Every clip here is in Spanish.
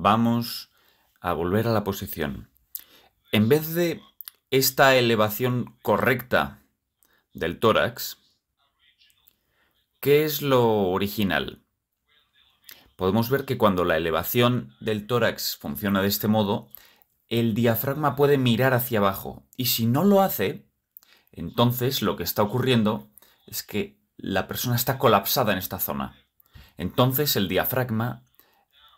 vamos a volver a la posición. En vez de esta elevación correcta del tórax, ¿qué es lo original? Podemos ver que cuando la elevación del tórax funciona de este modo, el diafragma puede mirar hacia abajo y si no lo hace, entonces lo que está ocurriendo es que la persona está colapsada en esta zona. Entonces el diafragma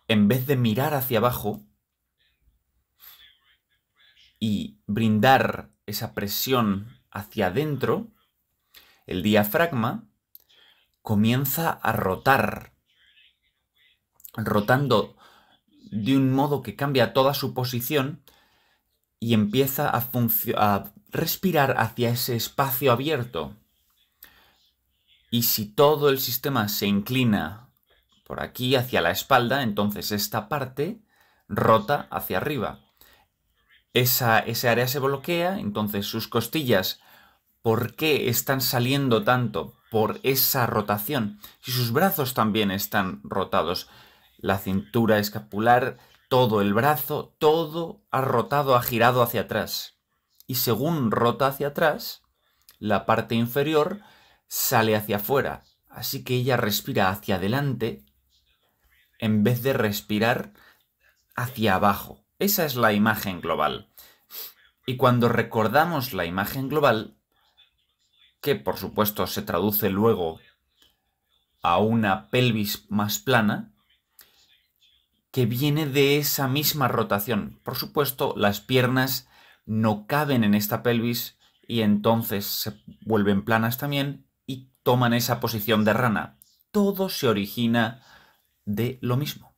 en vez de mirar hacia abajo y brindar esa presión hacia adentro, el diafragma comienza a rotar, rotando de un modo que cambia toda su posición y empieza a, a respirar hacia ese espacio abierto. Y si todo el sistema se inclina por aquí hacia la espalda, entonces esta parte rota hacia arriba. Esa, ese área se bloquea, entonces sus costillas, ¿por qué están saliendo tanto? Por esa rotación. Y sus brazos también están rotados. La cintura escapular, todo el brazo, todo ha rotado, ha girado hacia atrás. Y según rota hacia atrás, la parte inferior sale hacia afuera. Así que ella respira hacia adelante en vez de respirar hacia abajo. Esa es la imagen global. Y cuando recordamos la imagen global, que por supuesto se traduce luego a una pelvis más plana, que viene de esa misma rotación. Por supuesto, las piernas no caben en esta pelvis y entonces se vuelven planas también y toman esa posición de rana. Todo se origina de lo mismo.